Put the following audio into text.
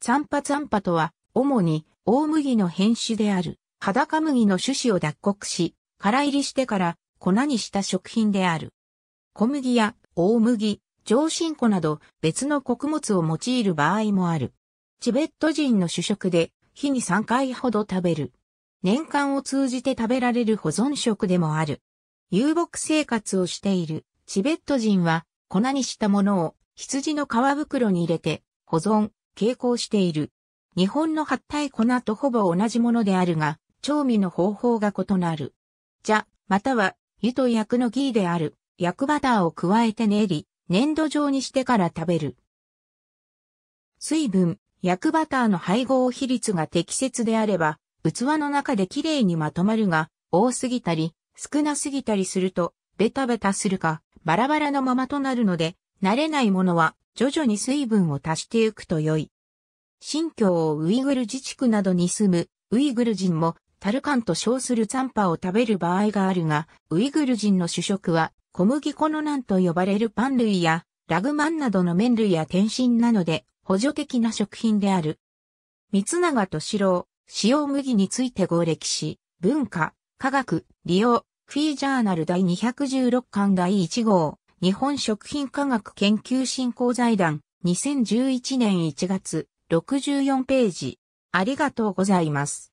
チャンパツァンパとは、主に大麦の変種である、裸麦の種子を脱穀し、か入りしてから粉にした食品である。小麦や大麦、上新粉など別の穀物を用いる場合もある。チベット人の主食で、日に3回ほど食べる。年間を通じて食べられる保存食でもある。遊牧生活をしているチベット人は粉にしたものを羊の皮袋に入れて保存、傾向している。日本の発体粉とほぼ同じものであるが、調味の方法が異なる。じゃ、または、湯と薬のギーである、薬バターを加えて練り、粘土状にしてから食べる。水分、薬バターの配合比率が適切であれば、器の中できれいにまとまるが、多すぎたり、少なすぎたりすると、ベタベタするか、バラバラのままとなるので、慣れないものは徐々に水分を足してゆくと良い。新疆ウイグル自治区などに住むウイグル人もタルカンと称するザンパを食べる場合があるが、ウイグル人の主食は小麦粉のナンと呼ばれるパン類やラグマンなどの麺類や天津なので補助的な食品である。三永四郎、使用麦について合歴史、文化、科学、利用、フィージャーナル第216巻第1号。日本食品科学研究振興財団、2011年1月、64ページ。ありがとうございます。